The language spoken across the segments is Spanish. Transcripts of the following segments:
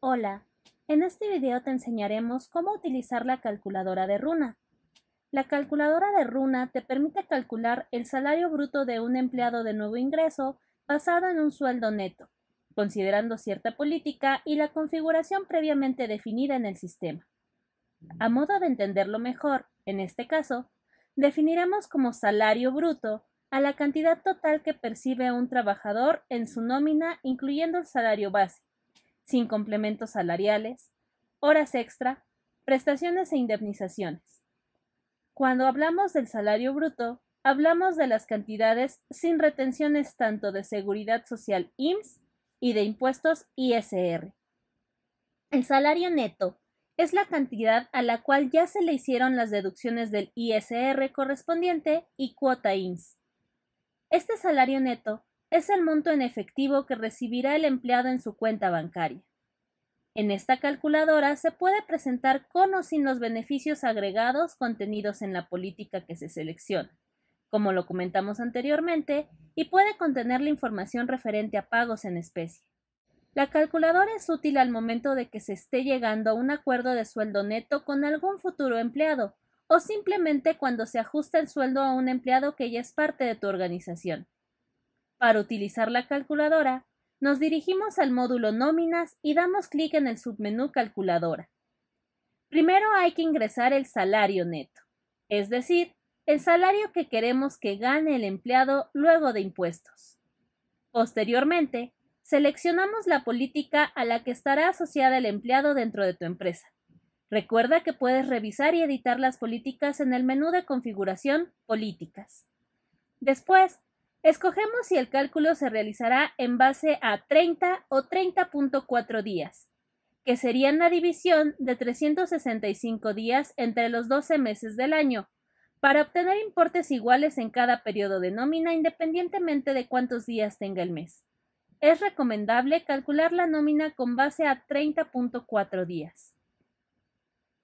Hola, en este video te enseñaremos cómo utilizar la calculadora de Runa. La calculadora de Runa te permite calcular el salario bruto de un empleado de nuevo ingreso basado en un sueldo neto, considerando cierta política y la configuración previamente definida en el sistema. A modo de entenderlo mejor, en este caso, definiremos como salario bruto a la cantidad total que percibe un trabajador en su nómina incluyendo el salario base sin complementos salariales, horas extra, prestaciones e indemnizaciones. Cuando hablamos del salario bruto, hablamos de las cantidades sin retenciones tanto de seguridad social IMSS y de impuestos ISR. El salario neto es la cantidad a la cual ya se le hicieron las deducciones del ISR correspondiente y cuota IMSS. Este salario neto es el monto en efectivo que recibirá el empleado en su cuenta bancaria. En esta calculadora se puede presentar con o sin los beneficios agregados contenidos en la política que se selecciona, como lo comentamos anteriormente, y puede contener la información referente a pagos en especie. La calculadora es útil al momento de que se esté llegando a un acuerdo de sueldo neto con algún futuro empleado, o simplemente cuando se ajusta el sueldo a un empleado que ya es parte de tu organización. Para utilizar la calculadora, nos dirigimos al módulo Nóminas y damos clic en el submenú Calculadora. Primero hay que ingresar el salario neto, es decir, el salario que queremos que gane el empleado luego de impuestos. Posteriormente, seleccionamos la política a la que estará asociada el empleado dentro de tu empresa. Recuerda que puedes revisar y editar las políticas en el menú de configuración Políticas. Después, Escogemos si el cálculo se realizará en base a 30 o 30.4 días, que serían la división de 365 días entre los 12 meses del año, para obtener importes iguales en cada periodo de nómina independientemente de cuántos días tenga el mes. Es recomendable calcular la nómina con base a 30.4 días.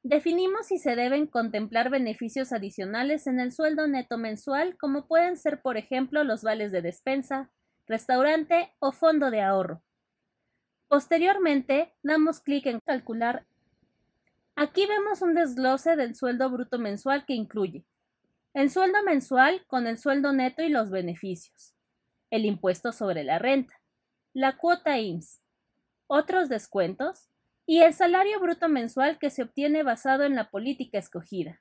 Definimos si se deben contemplar beneficios adicionales en el sueldo neto mensual, como pueden ser, por ejemplo, los vales de despensa, restaurante o fondo de ahorro. Posteriormente, damos clic en Calcular. Aquí vemos un desglose del sueldo bruto mensual que incluye el sueldo mensual con el sueldo neto y los beneficios, el impuesto sobre la renta, la cuota IMSS, otros descuentos, y el salario bruto mensual que se obtiene basado en la política escogida.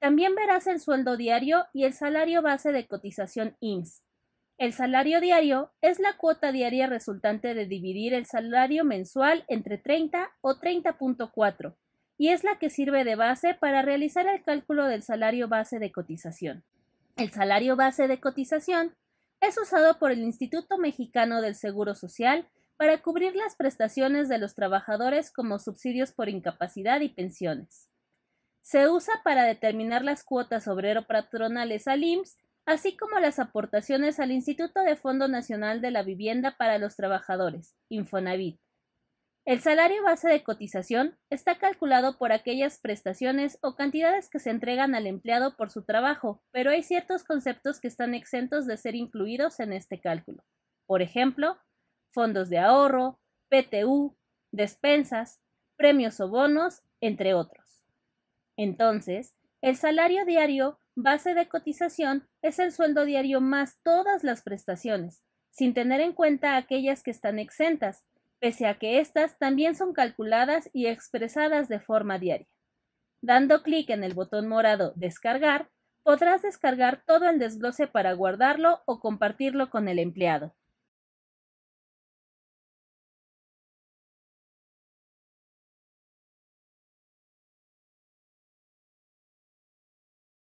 También verás el sueldo diario y el salario base de cotización IMSS. El salario diario es la cuota diaria resultante de dividir el salario mensual entre 30 o 30.4 y es la que sirve de base para realizar el cálculo del salario base de cotización. El salario base de cotización es usado por el Instituto Mexicano del Seguro Social para cubrir las prestaciones de los trabajadores como subsidios por incapacidad y pensiones. Se usa para determinar las cuotas obrero-patronales al IMSS, así como las aportaciones al Instituto de Fondo Nacional de la Vivienda para los Trabajadores, Infonavit. El salario base de cotización está calculado por aquellas prestaciones o cantidades que se entregan al empleado por su trabajo, pero hay ciertos conceptos que están exentos de ser incluidos en este cálculo. Por ejemplo, fondos de ahorro, PTU, despensas, premios o bonos, entre otros. Entonces, el salario diario base de cotización es el sueldo diario más todas las prestaciones, sin tener en cuenta aquellas que están exentas, pese a que éstas también son calculadas y expresadas de forma diaria. Dando clic en el botón morado Descargar, podrás descargar todo el desglose para guardarlo o compartirlo con el empleado.